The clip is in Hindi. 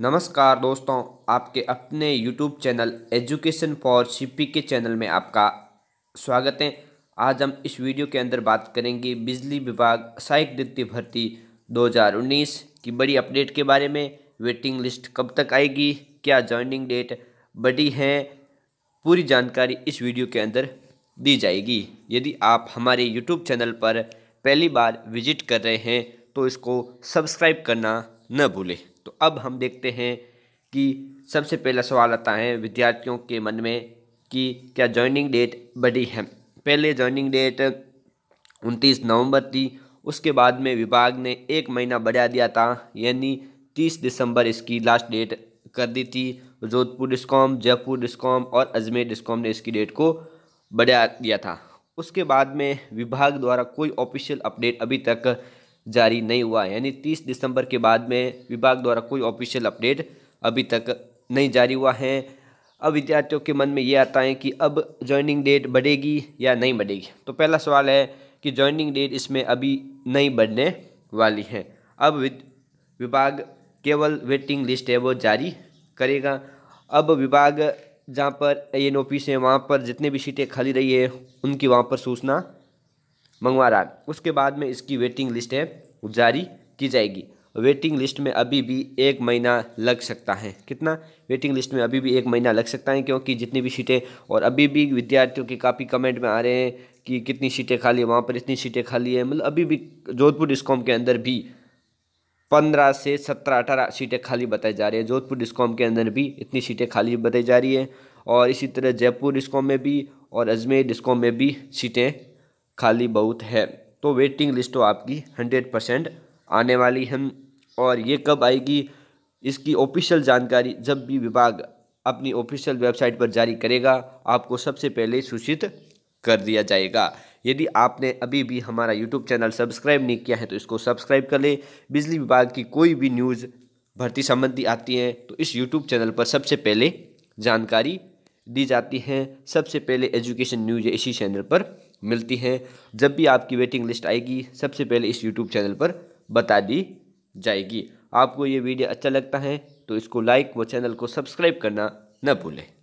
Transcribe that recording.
नमस्कार दोस्तों आपके अपने YouTube channel education for CP के चैनल में आपका स्वागत है आज हम इस वीडियो के अंदर बात करेंगे बिजली विभाग सहायक द्वितीय भर्ती 2019 की बड़ी अपडेट के बारे में वेटिंग लिस्ट कब तक आएगी क्या जॉइनिंग डेट बड़ी है पूरी जानकारी इस वीडियो के अंदर दी जाएगी यदि आप हमारे YouTube चैनल पर पहली बार विजिट कर रहे हैं तो इसको सब्सक्राइब करना न भूले तो अब हम देखते हैं कि सबसे पहला सवाल आता है विद्यार्थियों के मन में कि क्या जॉइनिंग डेट बढ़ी है पहले जॉइनिंग डेट उनतीस नवंबर थी उसके बाद में विभाग ने एक महीना बढ़ा दिया था यानी तीस दिसंबर इसकी लास्ट डेट कर दी थी जोधपुर डिस्कॉम जयपुर डिस्कॉम और अजमेर डिस्कॉम ने इसकी डेट को बढ़ा दिया था उसके बाद में विभाग द्वारा कोई ऑफिशियल अपडेट अभी तक जारी नहीं हुआ है यानी तीस दिसंबर के बाद में विभाग द्वारा कोई ऑफिशियल अपडेट अभी तक नहीं जारी हुआ है अब विद्यार्थियों के मन में ये आता है कि अब ज्वाइनिंग डेट बढ़ेगी या नहीं बढ़ेगी तो पहला सवाल है कि ज्वाइनिंग डेट इसमें अभी नहीं बढ़ने वाली है अब विभाग केवल वेटिंग लिस्ट है वो जारी करेगा अब विभाग जहाँ पर एन एन ऑफिस से वहाँ पर जितने भी सीटें खाली रही है उनकी वहाँ पर सूचना मंगवा रहा है उसके बाद में इसकी वेटिंग लिस्ट है जारी की जाएगी वेटिंग लिस्ट में अभी भी एक महीना लग सकता है कितना वेटिंग लिस्ट में अभी भी एक महीना लग सकता है क्योंकि जितनी भी सीटें और अभी भी विद्यार्थियों के काफ़ी कमेंट में आ रहे हैं कि कितनी सीटें खाली है वहाँ पर इतनी सीटें खाली है मतलब अभी भी जोधपुर डिस्कॉम के अंदर भी पंद्रह से सत्रह अठारह सीटें खाली बताई जा रही है जोधपुर डिस्कॉम के अंदर भी इतनी सीटें खाली बताई जा रही है और इसी तरह जयपुर डिस्कॉम में भी और अजमेर डिस्कॉम में भी सीटें खाली बहुत है तो वेटिंग लिस्ट तो आपकी हंड्रेड परसेंट आने वाली है और ये कब आएगी इसकी ऑफिशियल जानकारी जब भी विभाग अपनी ऑफिशियल वेबसाइट पर जारी करेगा आपको सबसे पहले सूचित कर दिया जाएगा यदि आपने अभी भी हमारा यूट्यूब चैनल सब्सक्राइब नहीं किया है तो इसको सब्सक्राइब कर लें बिजली विभाग की कोई भी न्यूज़ भर्ती संबंधी आती है तो इस यूट्यूब चैनल पर सबसे पहले जानकारी दी जाती है सबसे पहले एजुकेशन न्यूज इसी चैनल पर मिलती हैं जब भी आपकी वेटिंग लिस्ट आएगी सबसे पहले इस यूट्यूब चैनल पर बता दी जाएगी आपको ये वीडियो अच्छा लगता है तो इसको लाइक व चैनल को सब्सक्राइब करना न भूलें